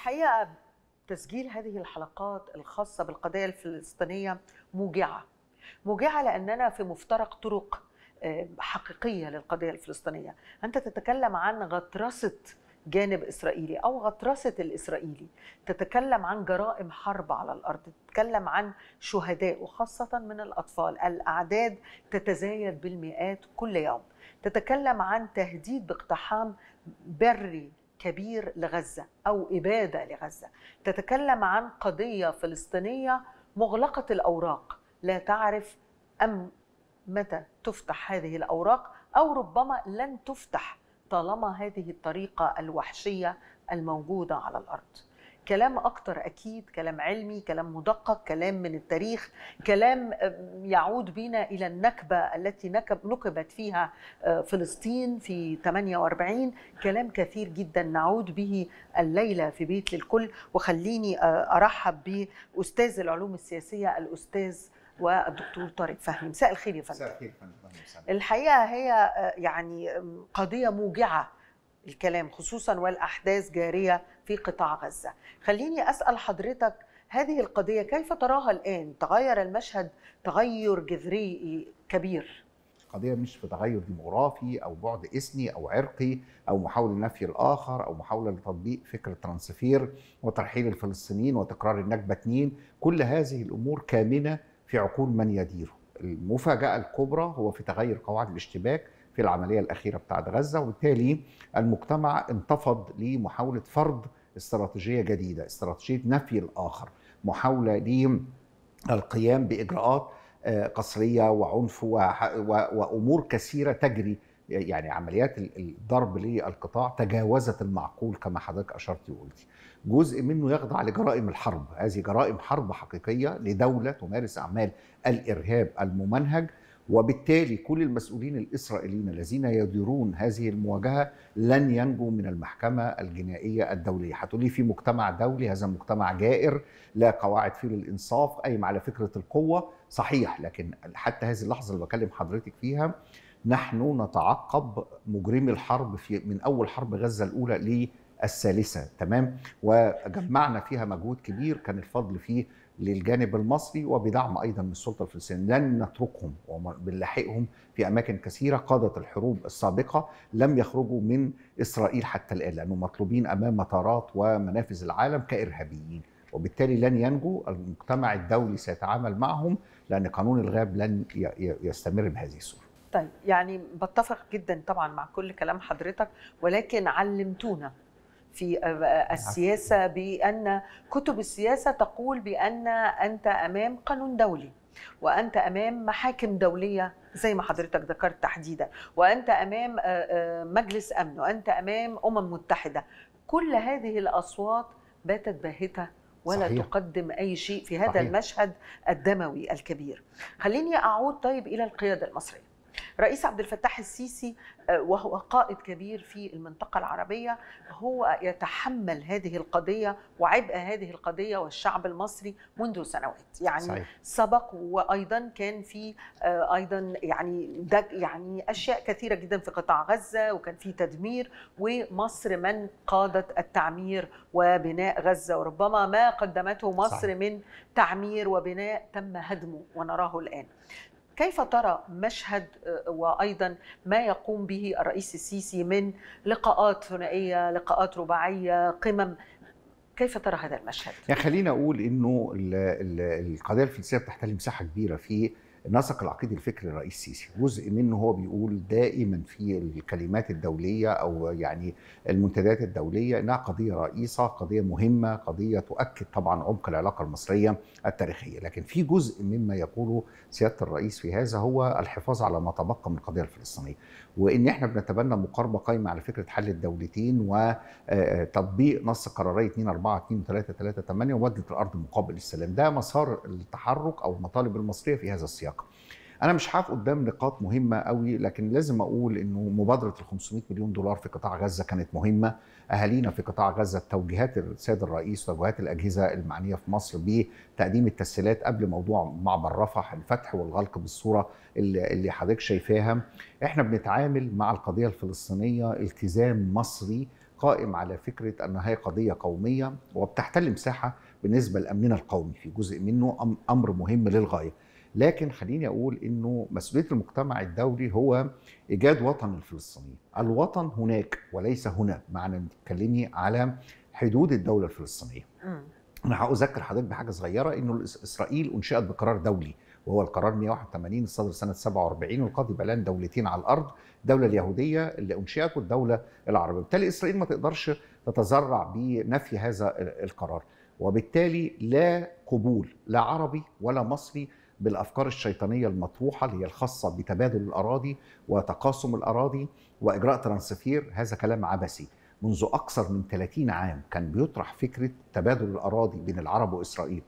الحقيقه تسجيل هذه الحلقات الخاصه بالقضيه الفلسطينيه موجعه موجعه لاننا في مفترق طرق آه، حقيقيه للقضيه الفلسطينيه انت تتكلم عن غطرسه جانب اسرائيلي او غطرسه الاسرائيلي تتكلم عن جرائم حرب على الارض تتكلم عن شهداء وخاصه من الاطفال الاعداد تتزايد بالمئات كل يوم تتكلم عن تهديد باقتحام بري كبير لغزه او اباده لغزه تتكلم عن قضيه فلسطينيه مغلقه الاوراق لا تعرف ام متى تفتح هذه الاوراق او ربما لن تفتح طالما هذه الطريقه الوحشيه الموجوده على الارض كلام اكتر اكيد كلام علمي كلام مدقق كلام من التاريخ كلام آه، يعود بنا الى النكبه التي نكب نكبت فيها آه، فلسطين في 48 كلام كثير جدا نعود به الليله في بيت للكل وخليني آه، ارحب باستاذ العلوم السياسيه الاستاذ والدكتور طارق فهمي مساء الخير يا فندم مساء الخير فندم الحقيقه هي يعني قضيه موجعه الكلام خصوصا والاحداث جاريه في قطاع غزه. خليني اسال حضرتك هذه القضيه كيف تراها الان؟ تغير المشهد تغير جذري كبير. قضيه مش في تغير ديموغرافي او بعد اثني او عرقي او محاوله نفي الاخر او محاوله لتطبيق فكره ترانسفير وترحيل الفلسطينيين وتكرار النكبه اتنين، كل هذه الامور كامنه في عقول من يديره. المفاجاه الكبرى هو في تغير قواعد الاشتباك في العملية الأخيرة بتاعت غزة وبالتالي المجتمع انتفض لمحاولة فرض استراتيجية جديدة استراتيجية نفي الآخر محاولة للقيام بإجراءات آه، قصرية وعنف وأمور كثيرة تجري يعني عمليات الضرب للقطاع تجاوزت المعقول كما حضرتك اشرتي وقلتي. جزء منه يخضع لجرائم الحرب، هذه جرائم حرب حقيقيه لدوله تمارس اعمال الارهاب الممنهج وبالتالي كل المسؤولين الاسرائيليين الذين يديرون هذه المواجهه لن ينجوا من المحكمه الجنائيه الدوليه، هتقولي في مجتمع دولي هذا مجتمع جائر لا قواعد فيه للانصاف قايم على فكره القوه، صحيح لكن حتى هذه اللحظه اللي بكلم حضرتك فيها نحن نتعقب مجرمي الحرب في من اول حرب غزه الاولى ليه الثالثة تمام وجمعنا فيها مجهود كبير كان الفضل فيه للجانب المصري وبدعم ايضا من السلطه الفلسطينيه لن نتركهم وبنلاحقهم في اماكن كثيره قاده الحروب السابقه لم يخرجوا من اسرائيل حتى الان لانهم مطلوبين امام مطارات ومنافذ العالم كارهابيين وبالتالي لن ينجو المجتمع الدولي سيتعامل معهم لان قانون الغاب لن يستمر بهذه الصوره طيب يعني بتفق جدا طبعا مع كل كلام حضرتك ولكن علمتونا في آه، آه، السياسه بان كتب السياسه تقول بان انت امام قانون دولي وانت امام محاكم دوليه زي ما حضرتك ذكرت تحديدا وانت امام آه، مجلس امن وانت امام امم متحده كل هذه الاصوات باتت باهته ولا صحيح. تقدم اي شيء في هذا صحيح. المشهد الدموي الكبير خليني اعود طيب الى القياده المصريه رئيس عبد الفتاح السيسي آه، وهو قائد كبير في المنطقة العربية هو يتحمل هذه القضية وعبء هذه القضية والشعب المصري منذ سنوات يعني صحيح. سبق وأيضا كان في آه، أيضا يعني يعني أشياء كثيرة جدا في قطاع غزة وكان في تدمير ومصر من قادت التعمير وبناء غزة وربما ما قدمته مصر صحيح. من تعمير وبناء تم هدمه ونراه الآن كيف ترى مشهد آه، وايضا ما يقوم به الرئيس السيسي من لقاءات ثنائيه لقاءات رباعيه قمم كيف ترى هذا المشهد؟ يعني خلينا اقول انه القضيه الفلسطينيه بتحتل مساحه كبيره في النسق العقيدي الفكري الرئيس السيسي جزء منه هو بيقول دائما في الكلمات الدولية أو يعني المنتديات الدولية إنها قضية رئيسة قضية مهمة قضية تؤكد طبعا عمق العلاقة المصرية التاريخية لكن في جزء مما يقوله سيادة الرئيس في هذا هو الحفاظ على ما تبقى من القضية الفلسطينية وإن إحنا بنتبنى مقاربة قائمة على فكرة حل الدولتين وتطبيق آه، نص قراري 2 4 2 3 3 8 ومدة الأرض مقابل السلام ده مسار التحرك أو المطالب المصرية في هذا السياق السياق انا مش هقف قدام نقاط مهمه قوي لكن لازم اقول انه مبادره ال 500 مليون دولار في قطاع غزه كانت مهمه اهالينا في قطاع غزه توجيهات السيد الرئيس توجيهات الاجهزه المعنيه في مصر بتقديم التسهيلات قبل موضوع معبر رفح الفتح والغلق بالصوره اللي, اللي حضرتك شايفاها احنا بنتعامل مع القضيه الفلسطينيه التزام مصري قائم على فكره ان هي قضيه قوميه وبتحتل مساحه بالنسبه لامننا القومي في جزء منه امر مهم للغايه لكن خليني اقول انه مسؤوليه المجتمع الدولي هو ايجاد وطن للفلسطينيين الوطن هناك وليس هنا معنى تكلمي على حدود الدوله الفلسطينيه انا هاذكر حضرتك بحاجه صغيره انه اسرائيل انشئت بقرار دولي وهو القرار 181 الصادر سنه 47 والقاضي بلان دولتين على الارض الدوله اليهوديه اللي انشئت والدوله العربيه وبالتالي اسرائيل ما تقدرش تتذرع بنفي هذا القرار وبالتالي لا قبول لا عربي ولا مصري بالافكار الشيطانيه المطروحه اللي هي الخاصه بتبادل الاراضي وتقاسم الاراضي واجراء ترانسفير هذا كلام عبثي منذ اكثر من 30 عام كان بيطرح فكره تبادل الاراضي بين العرب واسرائيل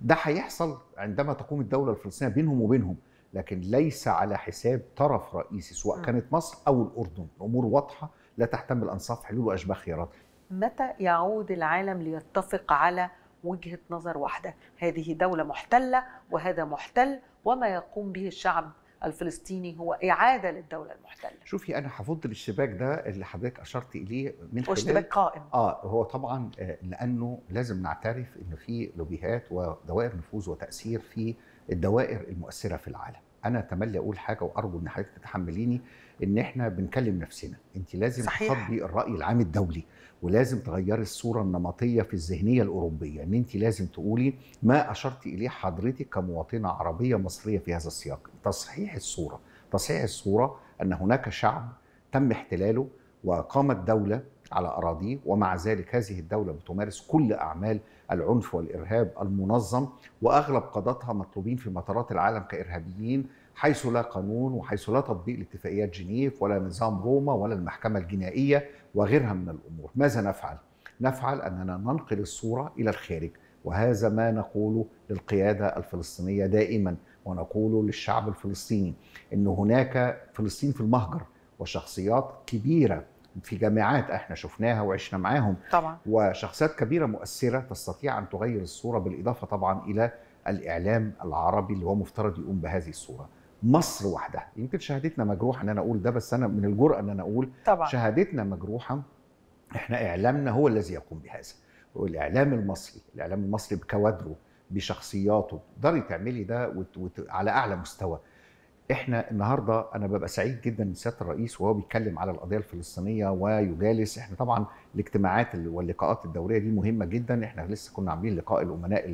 ده هيحصل عندما تقوم الدوله الفلسطينيه بينهم وبينهم لكن ليس على حساب طرف رئيسي سواء كانت مصر او الاردن الامور واضحه لا تحتمل انصاف حلول واشباه خيارات متى يعود العالم ليتفق على وجهه نظر واحده هذه دوله محتله وهذا محتل وما يقوم به الشعب الفلسطيني هو اعاده للدوله المحتله شوفي انا هفض الاشتباك ده اللي حضرتك اشرت اليه من خلال اشتباك قائم اه هو طبعا آه، لانه لازم نعترف ان في لوبيهات ودوائر نفوذ وتاثير في الدوائر المؤثره في العالم انا اتملي اقول حاجه وارجو ان حضرتك تتحمليني ان احنا بنكلم نفسنا انت لازم تطبقي الراي العام الدولي ولازم تغيري الصوره النمطيه في الذهنيه الاوروبيه ان انت لازم تقولي ما اشرت اليه حضرتك كمواطنه عربيه مصريه في هذا السياق تصحيح الصوره تصحيح الصوره ان هناك شعب تم احتلاله وقامت دوله على أراضيه ومع ذلك هذه الدولة بتمارس كل أعمال العنف والإرهاب المنظم وأغلب قادتها مطلوبين في مطارات العالم كإرهابيين حيث لا قانون وحيث لا تطبيق لاتفاقيات جنيف ولا نظام روما ولا المحكمة الجنائية وغيرها من الأمور ماذا نفعل؟ نفعل أننا ننقل الصورة إلى الخارج وهذا ما نقوله للقيادة الفلسطينية دائما ونقوله للشعب الفلسطيني أن هناك فلسطين في المهجر وشخصيات كبيرة في جامعات احنا شفناها وعشنا معاهم طبعا وشخصيات كبيره مؤثره تستطيع ان تغير الصوره بالاضافه طبعا الى الاعلام العربي اللي هو مفترض يقوم بهذه الصوره مصر وحدها يمكن شهادتنا مجروحه ان انا اقول ده بس انا من الجرأه ان انا اقول طبعا. شهادتنا مجروحه احنا اعلامنا هو الذي يقوم بهذا والاعلام المصري الاعلام المصري بكوادره بشخصياته تقدري تعملي ده على اعلى مستوى احنا النهارده انا ببقى سعيد جدا ان سياده الرئيس وهو بيتكلم على القضيه الفلسطينيه ويجالس احنا طبعا الاجتماعات واللقاءات الدوريه دي مهمه جدا احنا لسه كنا عاملين لقاء الامناء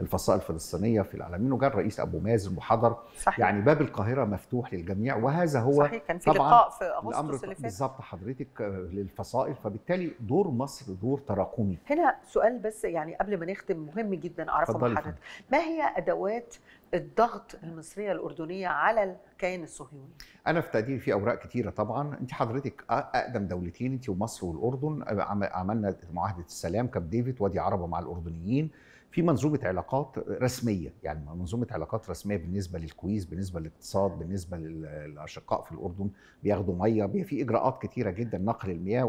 الفصائل الفلسطينيه في العالمين وجاء الرئيس ابو مازن وحضر صحيح. يعني باب القاهره مفتوح للجميع وهذا هو صحيح كان في لقاء في اغسطس اللي فات بالظبط حضرتك آه، للفصائل فبالتالي دور مصر دور تراكمي هنا سؤال بس يعني قبل ما نختم مهم جدا اعرفه من حضرتك ما هي ادوات الضغط المصريه الاردنيه على الكيان الصهيوني؟ انا في تقديري في اوراق كتيره طبعا انت حضرتك اقدم دولتين انت ومصر والاردن آه، عملنا معاهده السلام كاب ديفيد وادي عربه مع الاردنيين في منظومه علاقات رسميه يعني منظومه علاقات رسميه بالنسبه للكويس بالنسبه للاقتصاد بالنسبه للاشقاء في الاردن بياخدوا ميه في اجراءات كثيره جدا نقل المياه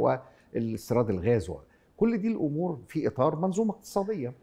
والاستيراد الغاز كل دي الامور في اطار منظومه اقتصاديه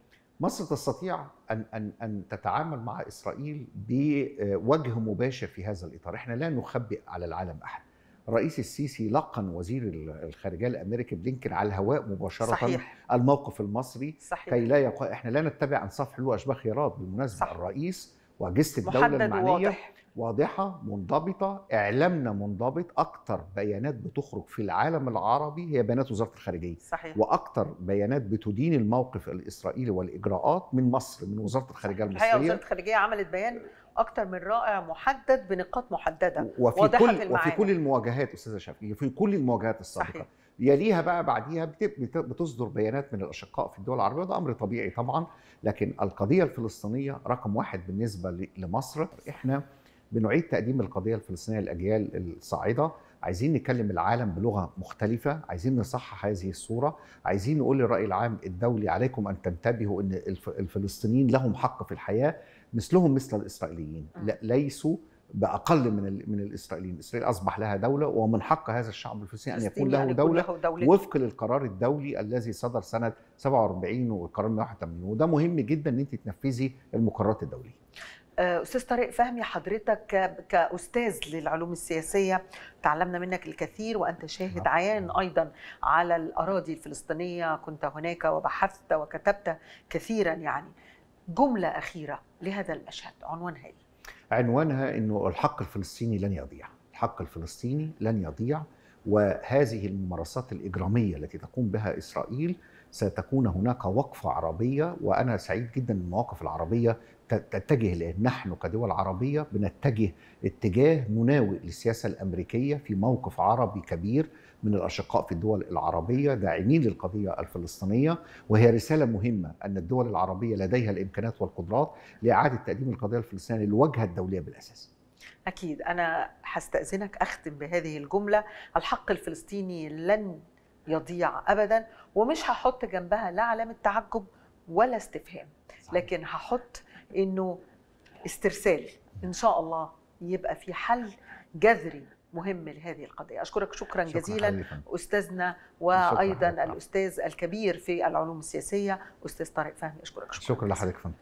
مصر تستطيع ان ان ان تتعامل مع اسرائيل بوجه مباشر في هذا الاطار احنا لا نخبئ على العالم احد الرئيس السيسي لقن وزير الخارجيه الامريكي بلينكن على الهواء مباشره صحيح. الموقف المصري صحيح. كي لا يق... احنا لا نتبع انصاف حلو اشباه خيارات بالمناسبه صح. الرئيس واجهزه الدوله المعنيه واضحة منضبطة إعلامنا منضبط أكتر بيانات بتخرج في العالم العربي هي بيانات وزارة الخارجية صحيح. وأكتر بيانات بتدين الموقف الإسرائيلي والإجراءات من مصر من وزارة الخارجية المصرية الحقيقة وزارة الخارجية عملت بيان أكتر من رائع محدد بنقاط محددة وفي واضحة كل في وفي كل المواجهات أستاذة شفيقة في كل المواجهات السابقة صحيح. يليها بقى بعديها بتصدر بيانات من الاشقاء في الدول العربيه وده امر طبيعي طبعا لكن القضيه الفلسطينيه رقم واحد بالنسبه لمصر احنا بنعيد تقديم القضيه الفلسطينيه للاجيال الصاعده عايزين نكلم العالم بلغه مختلفه عايزين نصحح هذه الصوره عايزين نقول للراي العام الدولي عليكم ان تنتبهوا ان الفلسطينيين لهم حق في الحياه مثلهم مثل الاسرائيليين آه. ليسوا باقل من من الاسرائيليين، اسرائيل اصبح لها دوله ومن حق هذا الشعب الفلسطيني ان يكون له يعني دوله, له دولة وفق للقرار الدولي الذي صدر سنه 47 والقرار 181 وده مهم جدا ان انت تنفذي المقررات الدوليه. آه، استاذ طارق فهمي حضرتك كاستاذ للعلوم السياسيه تعلمنا منك الكثير وانت شاهد نعم. عيان ايضا على الاراضي الفلسطينيه كنت هناك وبحثت وكتبت كثيرا يعني جمله اخيره لهذا المشهد عنوانها ايه؟ عنوانها انه الحق الفلسطيني لن يضيع، الحق الفلسطيني لن يضيع وهذه الممارسات الاجراميه التي تقوم بها اسرائيل ستكون هناك وقفة عربية وأنا سعيد جدا المواقف العربية تتجه لان نحن كدول عربيه بنتجه اتجاه مناوئ للسياسه الامريكيه في موقف عربي كبير من الاشقاء في الدول العربيه داعمين للقضيه الفلسطينيه وهي رساله مهمه ان الدول العربيه لديها الامكانات والقدرات لاعاده تقديم القضيه الفلسطينيه للواجهه الدوليه بالاساس. اكيد انا هستاذنك اختم بهذه الجمله الحق الفلسطيني لن يضيع ابدا ومش هحط جنبها لا علامه تعجب ولا استفهام لكن هحط انه استرسال ان شاء الله يبقى في حل جذري مهم لهذه القضية أشكرك شكرا, شكرا جزيلا حقيقة. أستاذنا وأيضا الأستاذ الكبير في العلوم السياسية أستاذ طارق فهمي أشكرك شكرا, شكرا لحضرتك فندم